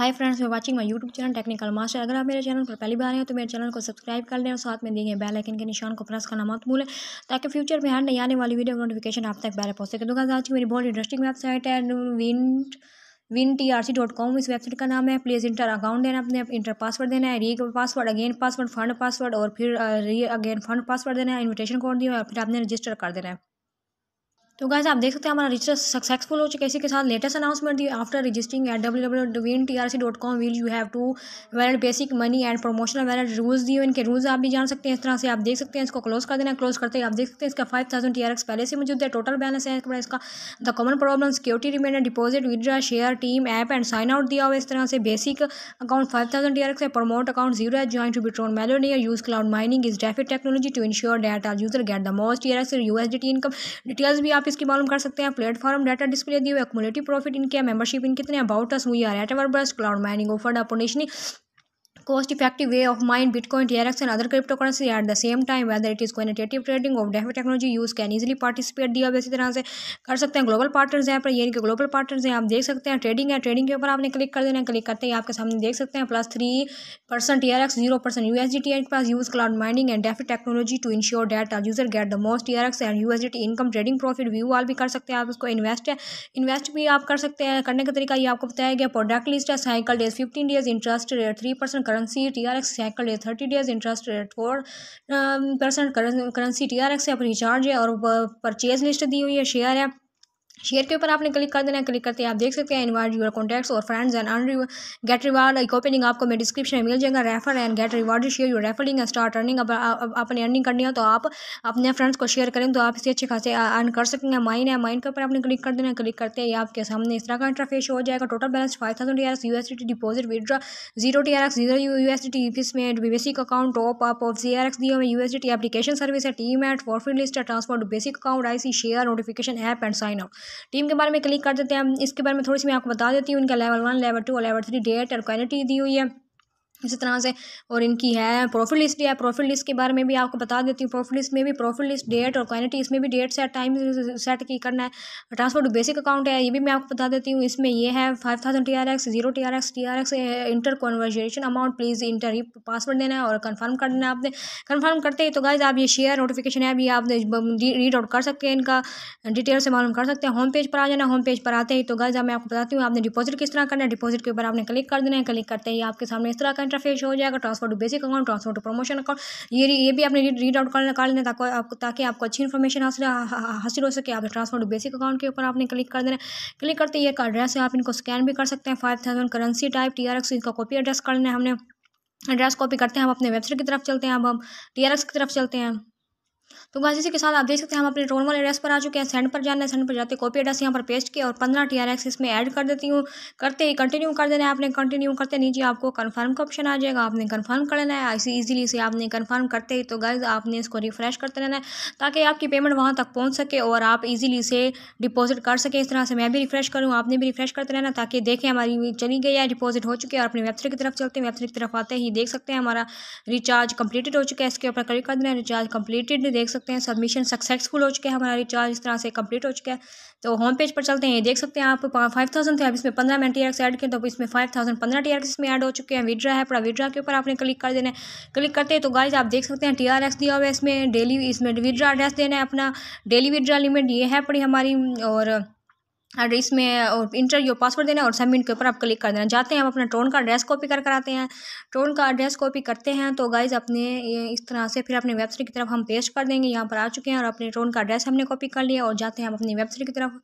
hi friends you watching my YouTube channel technical master अगर आप मेरे चैनल पर पहली बार हैं तो मेरे चैनल को सब्सक्राइब कर लें और साथ में दिए गए बेल आइकन के निशान को प्रेस करना मत भूलें ताकि फ्यूचर में हर नई आने वाली वीडियो नोटिफिकेशन आप तक पहले पहुँच सके तो आज की मेरी बहुत इंटरेस्टिंग वेबसाइट है विंट win T R C dot com इस वेबसाइट का नाम है प्लीज़ इंटर अकाउंट देना अपने इंटर पासवर्ड देना है re password again password fund password और फिर री अगेन फंड पासवर्ड देना है इन्विटेशन कोड दिया और फिर आपने रजिस्टर कर देना है तो गाइज आप देख सकते हैं हमारा रजिस्टर सक्सेसफुल हो चुका है इसी के साथ लेटेस्ट अनाउंसमेंट दी after registering at W W W T R C dot com will you have two valid basic money and promotional valid rules दिए इनके रूल्स आप भी जान सकते हैं इस तरह से आप देख सकते हैं इसको क्लोज कर देना क्लोज करते हैं आप देख सकते हैं इसका five thousand T R X पहले से मौजूद है टोटल बैलेंस है इसका the common problem security reminder deposit withdraw share team app and sign out दिया हुआ इस तरह से basic account five thousand T R X है प्रमोट अकाउंट जीरो है ज्वाइन टू बिट्रोन है use cloud mining is DeFi technology to ensure that our user get the most T R X USD income details भी आप इसकी मालूम कर सकते हैं प्लेटफॉर्म डाटा डिस्प्ले दिए हुए एक्मुलेटिव प्रॉफिट इनके मेंबरशिप इन कितने अबाउट अस हुई है at cloud mining offered opportunity cost effective way of mind bitcoin trx and other cryptocurrency at the same time whether it is quantitative trading or DeFi technology use can easily participate दिया इसी तरह से कर सकते हैं global partners हैं पर ये इनके ग्लोबल पार्टनर्स हैं आप देख सकते हैं ट्रेडिंग है ट्रेडिंग के ऊपर आपने क्लिक कर देना क्लिक करते हैं आपके सामने देख सकते हैं plus three percent T R X zero percent U S D T plus use cloud mining and DeFi technology to ensure that our user get the most T R X and U S D T income trading profit view वाल भी कर सकते हैं आप उसको invest है invest भी आप कर सकते हैं करने का तरीका ये आपको बताया गया प्रोडक्ट लिस्ट है cycle days fifteen days interest rate three percent currency T R X cycle है thirty days interest rate four percent currency T R X है अपनी चार्ज है और परचेज लिस्ट दी हुई है शेयर है शेयर के ऊपर आपने क्लिक कर देना क्लिक करते हैं आप देख सकते हैं इनवाइट यूर कॉन्टैक्ट्स और फ्रेंड्स एंड अन गेट रिवार्ड एक ओपनिंग आपको मैं डिस्क्रिप्शन में मिल जाएगा refer and get reward share you referring and start earning अब अपने अर्निंग करनी हो तो आप अपने फ्रेंड्स को शेयर करें तो आप इसे अच्छे खासे अर्न कर सकते हैं माइन है माइन के ऊपर आपने क्लिक कर देना क्लिक करते हैं आपके सामने इस तरह का इंटरफेस हो जाएगा total balance five thousand T R X U S T deposit withdraw zero T R X zero U S T basic account top up of G R X दिए हुए U S T application service है team at forfeit list transfer basic account I C share notification app and sign out team के बारे में click कर देते हैं इसके बारे में थोड़ी सी मैं आपको बता देती हूँ इनका लेवल वन लेवल टू और लेवल थ्री डेट और क्वालिटी दी हुई है इसी तरह से और इनकी है प्रॉफिट लिस्ट है प्रॉफिट लिस्ट के बारे में भी आपको बता देती हूँ प्रॉफिट लिस्ट में भी प्रॉफिट लिस्ट डेट और क्वानिटी इसमें भी डेट सेट टाइम सेट की करना है ट्रांसफर टू बेसिक अकाउंट है ये भी मैं आपको बता देती हूँ इसमें ये है five thousand T R X zero T R X T R X enter conversation amount please enter ही पासवर्ड देना है और कन्फर्म कर देना है आपने कन्फर्म करते ही तो गाइज आप ये शेयर नोटिफिकेशन है भी आप रीड आउट कर सकते हैं इनका डिटेल से मालूम कर सकते हैं होम पेज पर आ जाना होम पेज पर आते ही तो गाइज मैं आपको बताती हूँ आपने डिपॉजिट किस तरह करना है डिपॉजिट के ऊपर आपने क्लिक कर देना है क्लिक करते ही आपके सामने इस तरह का इंटरफेस हो जाएगा transfer to basic account transfer to promotion account ये ये भी आपने रीड आउट कर लेना ताकि आपको ताकि आपको अच्छी इन्फॉर्मेशन हासिल हासिल हो सके आप ट्रांसफर टू बेसिक अकाउंट के ऊपर आपने क्लिक कर देना क्लिक करते ये एड्रेस है आप इनको स्कैन भी कर सकते हैं five thousand currency type T R X इनका कॉपी एड्रेस कर लेना हमने एड्रेस कॉपी करते हैं हम अपने वेबसाइट की तरफ चलते हैं अब हम टी आर एक्स की तरफ चलते हैं तो गाइस इसी के साथ आप देख सकते हैं हम अपने नॉर्मल एड्रेस पर आ चुके हैं सेंड पर जाना है सेंड पर जाते हैं कॉपी एड्रेस यहाँ पर पेस्ट किया और पंद्रह टी आर एक्स इसमें ऐड कर देती हूँ करते ही कंटिन्यू कर देना है आपने कंटिन्यू करते नीचे आपको कन्फर्म का ऑप्शन आ जाएगा आपने कन्फर्म कर लेना है ऐसे ईजिली से आपने कन्फर्म करते ही तो गाइज आपने इसको रिफ्रेश करते रहना है ताकि आपकी पेमेंट वहाँ तक पहुँच सके और आप ईजिली से डिपॉजिट कर सकें इस तरह से मैं भी रिफ्रेश करूँ आपने भी रिफ्रेश करते रहना ताकि देखें हमारी चली गई है डिपॉजिट हो चुकी है और अपनी वेबसाइट की तरफ चलते हैं वेबसाइट की तरफ आते ही देख सकते हैं हमारा रिचार्ज कंप्लीटेड हो चुका है इसके ऊपर क्लिक कर देना रिचार्ज कंप्लीटेड देख सकते हैं सबमिशन सक्सेसफुल हो चुके हैं हमारा रिचार्ज इस तरह से कंप्लीट हो चुका है तो होम पेज पर चलते हैं ये देख सकते हैं आप फाइव थाउजेंड थे अब इसमें पंद्रह मिनट टी एक्स ऐड किए तो इसमें फाइव थाउजेंड पंद्रह टी एक्स इसमें ऐड हो चुके हैं विड्रा है पूरा विड्रा के ऊपर आपने क्लिक कर देना है क्लिक करते हैं तो गाइज आप देख सकते हैं टी आर एक्स दिया हुआ है इसमें डेली इसमें विड्रा एड्रेस देना है अपना डेली विड्रा लिमिट ये है पड़ी हमारी और और में और इंटर योर पासवर्ड देना है और सबमिट के ऊपर आप क्लिक कर देना जाते हैं हम अपना ट्रोन का एड्रेस कॉपी कर कराते हैं ट्रोन का एड्रेस कॉपी करते हैं तो गाइज अपने इस तरह से फिर अपने वेबसाइट की तरफ हम पेस्ट कर देंगे यहाँ पर आ चुके हैं और अपने ट्रोन का एड्रेस हमने कॉपी कर लिया और जाते हैं हम अपनी वेबसाइट की तरफ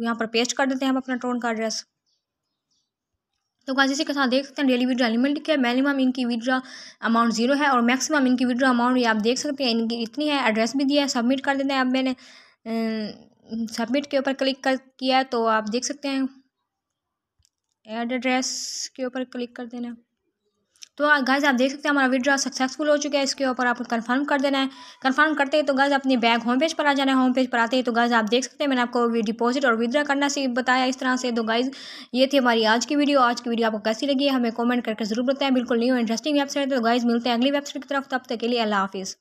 यहाँ पर पेस्ट कर देते हैं हम अपना ट्रोन का एड्रेस तो गाइज इसी के साथ देख सकते हैं डेली विड्रा लिमिट क्या है मिनिमम इनकी विड्रा अमाउंट जीरो है और मैक्सिमम इनकी विड्रा अमाउंट ये आप देख सकते हैं इनकी इतनी है एड्रेस भी दिया है सबमिट कर देते हैं अब मैंने सबमिट के ऊपर क्लिक कर किया तो आप देख सकते हैं एड एड्रेस के ऊपर क्लिक कर देना तो गाइज हाँ, आप देख सकते हैं हमारा विड्रॉ सक्सेसफुल हो चुका है इसके ऊपर आपको कंफर्म कर देना है कंफर्म करते हैं तो गाइज अपने बैग होम पेज पर आ जाना है होम पेज पर आते हैं तो गाइज आप देख सकते हैं मैंने आपको डिपॉजिट और विद्रा करना से बताया इस तरह से तो गाइज ये थी हमारी आज की वीडियो आज की वीडियो आपको कैसी लगी हमें कॉमेंट करके जरूर बताएं बिल्कुल न्यू इंटरेस्टिंग वेबसाइट है तो गाइज मिलते हैं अगली वेबसाइट की तरफ तब तक के लिए अल्लाह हाफिज़